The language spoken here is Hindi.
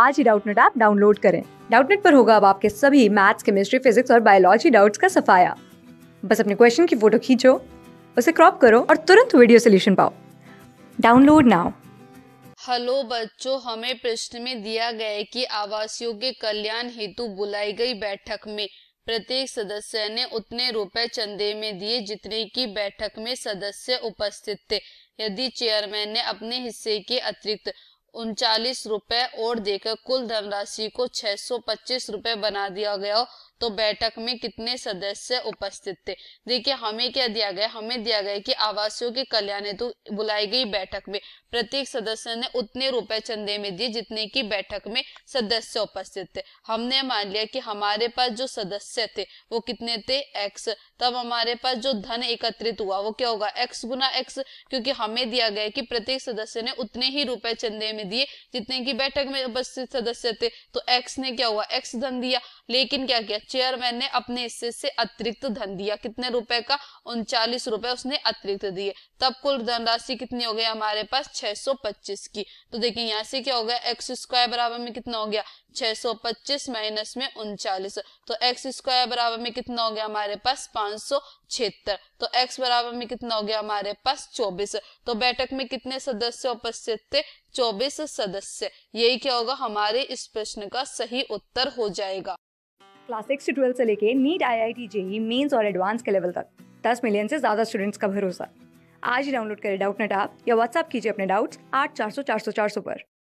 आज ही डाउटनेट ऐप डाउनलोड करें डाउटनेट पर होगा अब आपके सभी मैथ्स केमिस्ट्री फिजिक्स और बायोलॉजी डाउट्स का सफाया बस अपने क्वेश्चन की फोटो खींचो उसे क्रॉप करो और तुरंत वीडियो सोल्यूशन पाओ डाउनलोड नाउ हेलो बच्चों हमें प्रश्न में दिया गया है कि आवासियों के कल्याण हेतु बुलाई गई बैठक में प्रत्येक सदस्य ने उतने रुपए चंदे में दिए जितने की बैठक में सदस्य उपस्थित थे यदि चेयरमैन ने अपने हिस्से के अतिरिक्त उनचालीस रुपए और देकर कुल धनराशि को छह सौ पच्चीस रुपए बना दिया गया तो बैठक में कितने सदस्य उपस्थित थे देखिए हमें क्या दिया गया हमें दिया गया कि आवासियों के कल्याण हेतु बुलाई गई बैठक में प्रत्येक सदस्य ने उतने रुपए चंदे में दिए जितने की बैठक में सदस्य उपस्थित थे हमने मान लिया कि हमारे पास जो सदस्य थे वो कितने थे एक्स तब हमारे पास जो धन एकत्रित हुआ वो क्या होगा एक्स गुना एक्स क्योंकि हमें दिया गया कि प्रत्येक सदस्य ने उतने ही रुपए चंदे में दिए जितने की बैठक में उपस्थित सदस्य थे तो एक्स ने क्या हुआ एक्स धन दिया लेकिन क्या किया चेयरमैन ने अपने हिस्से से अतिरिक्त धन दिया कितने रुपए का उनचालीस रुपए उसने अतिरिक्त दिए तब कुल धनराशि कितनी हो गई हमारे पास 625 की तो देखिए यहाँ से क्या हो गया एक्स स्क्वायर बराबर में कितना हो गया 625 माइनस में उनचालीस तो एक्स स्क्वायर बराबर में कितना हो गया हमारे पास पांच सौ छिहत्तर तो एक्स बराबर में कितना हो गया हमारे पास 24 तो बैठक में कितने सदस्य उपस्थित थे चौबीस सदस्य यही क्या होगा हमारे इस प्रश्न का सही उत्तर हो जाएगा क्लास सिक्स से ट्वेल्व से लेके NEET I I T JEE mains और एडवांस के लेवल तक दस मिलियन से ज्यादा स्टूडेंट्स का भरोसा आज ही डाउनलोड करें डाउट नेट आप या व्हाट्सअप कीजिए अपने डाउट्स आठ चार सौ चार सौ चार सौ पर